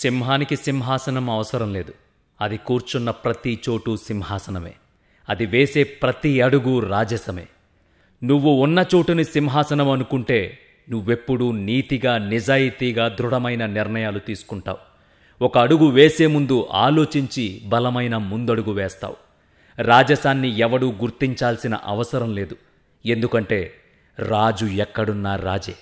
సింహానికి సింహాసనం అవసరం లేదు అది కూర్చున్న ప్రతి చోటు సింహాసనమే అది వేసే ప్రతి అడుగు రాజసమే నువ్వు ఉన్న చోటుని సింహాసనం అనుకుంటే నువ్వెప్పుడూ నీతిగా నిజాయితీగా దృఢమైన నిర్ణయాలు తీసుకుంటావు ఒక అడుగు వేసే ముందు ఆలోచించి బలమైన ముందడుగు వేస్తావు రాజసాన్ని ఎవడూ గుర్తించాల్సిన అవసరం లేదు ఎందుకంటే రాజు ఎక్కడున్నా రాజే